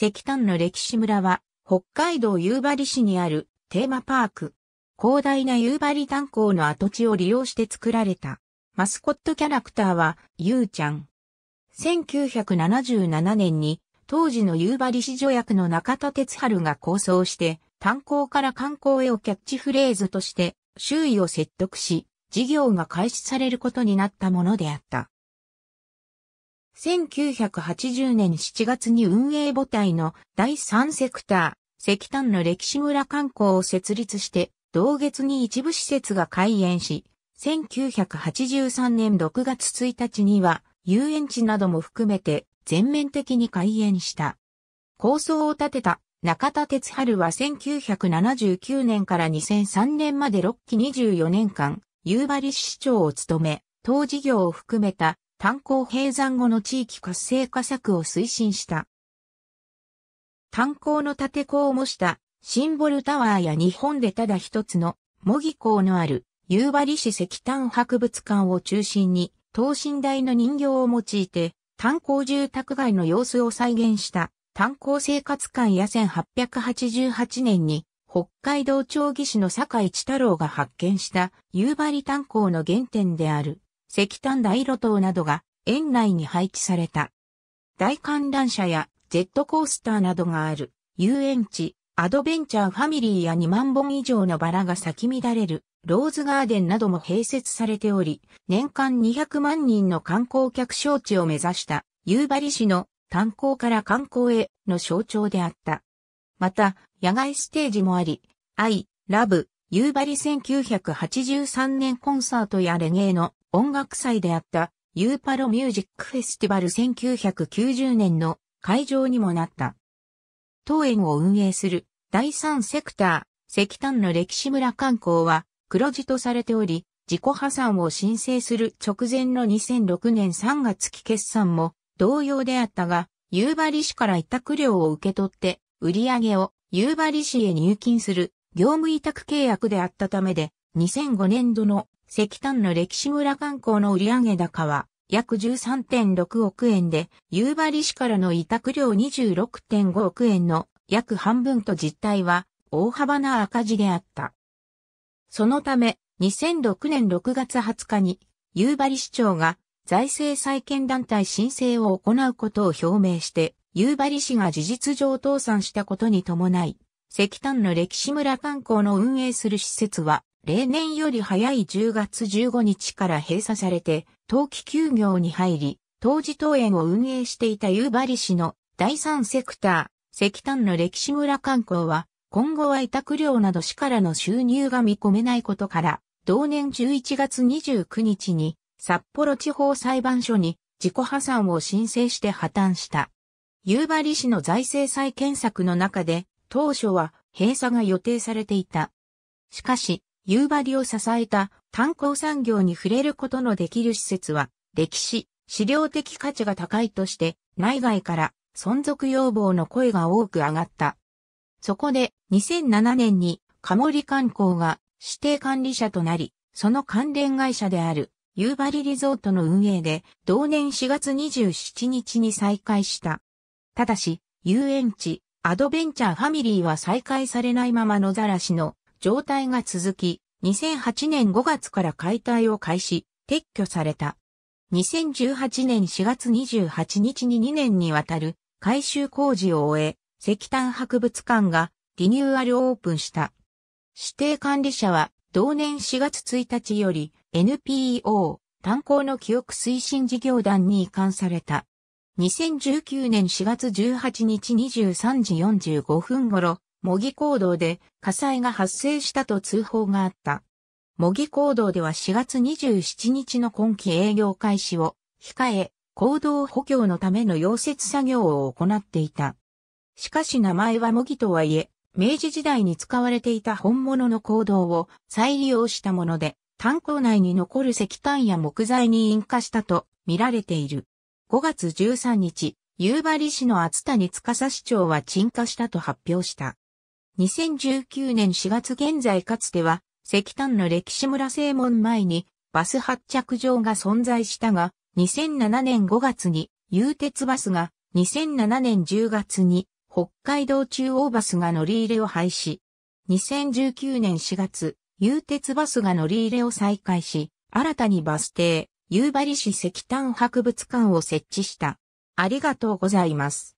石炭の歴史村は、北海道夕張市にあるテーマパーク。広大な夕張炭鉱の跡地を利用して作られた。マスコットキャラクターは、ゆうちゃん。1977年に、当時の夕張市助役の中田哲春が構想して、炭鉱から観光へをキャッチフレーズとして、周囲を説得し、事業が開始されることになったものであった。1980年7月に運営母体の第3セクター、石炭の歴史村観光を設立して、同月に一部施設が開園し、1983年6月1日には、遊園地なども含めて全面的に開園した。構想を立てた中田哲春は1979年から2003年まで6期24年間、夕張市長を務め、当事業を含めた炭鉱閉山後の地域活性化策を推進した。炭鉱の建て子を模したシンボルタワーや日本でただ一つの模擬港のある夕張市石炭博物館を中心に等身大の人形を用いて炭鉱住宅街の様子を再現した炭鉱生活館や1888年に北海道町義市の坂一太郎が発見した夕張炭鉱の原点である。石炭大路灯などが園内に配置された。大観覧車やジェットコースターなどがある遊園地、アドベンチャーファミリーや2万本以上のバラが咲き乱れるローズガーデンなども併設されており、年間200万人の観光客招致を目指した夕張市の炭鉱から観光への象徴であった。また、野外ステージもあり、イ・ラブ、夕張1983年コンサートやレゲエの音楽祭であったユーパロミュージックフェスティバル1990年の会場にもなった。当園を運営する第三セクター、石炭の歴史村観光は黒字とされており、自己破産を申請する直前の2006年3月期決算も同様であったが、夕張市から委託料を受け取って、売上を夕張市へ入金する業務委託契約であったためで、2005年度の石炭の歴史村観光の売上高は約13.6億円で、夕張市からの委託料26.5億円の約半分と実態は大幅な赤字であった。そのため、2006年6月20日に、夕張市長が財政再建団体申請を行うことを表明して、夕張市が事実上倒産したことに伴い、石炭の歴史村観光の運営する施設は例年より早い10月15日から閉鎖されて、冬季休業に入り、当時当園を運営していた夕張市の第三セクター、石炭の歴史村観光は、今後は委託料など市からの収入が見込めないことから、同年11月29日に札幌地方裁判所に自己破産を申請して破綻した。夕張市の財政再建策の中で、当初は閉鎖が予定されていた。しかし、夕張を支えた炭鉱産業に触れることのできる施設は、歴史、資料的価値が高いとして、内外から存続要望の声が多く上がった。そこで、2007年に、カモリ観光が指定管理者となり、その関連会社である、夕張リゾートの運営で、同年4月27日に再開した。ただし、遊園地、アドベンチャーファミリーは再開されないまま野ざらしの状態が続き、2008年5月から解体を開始、撤去された。2018年4月28日に2年にわたる改修工事を終え、石炭博物館がリニューアルオープンした。指定管理者は同年4月1日より NPO 炭鉱の記憶推進事業団に移管された。2019年4月18日23時45分頃、模擬行動で火災が発生したと通報があった。模擬行動では4月27日の今期営業開始を控え、行動補強のための溶接作業を行っていた。しかし名前は模擬とはいえ、明治時代に使われていた本物の行動を再利用したもので、炭鉱内に残る石炭や木材に引火したと見られている。5月13日、夕張市の厚谷司市長は鎮火したと発表した。2019年4月現在かつては石炭の歴史村正門前にバス発着場が存在したが、2007年5月に有鉄バスが、2007年10月に北海道中央バスが乗り入れを廃止。2019年4月、有鉄バスが乗り入れを再開し、新たにバス停、夕張市石炭博物館を設置した。ありがとうございます。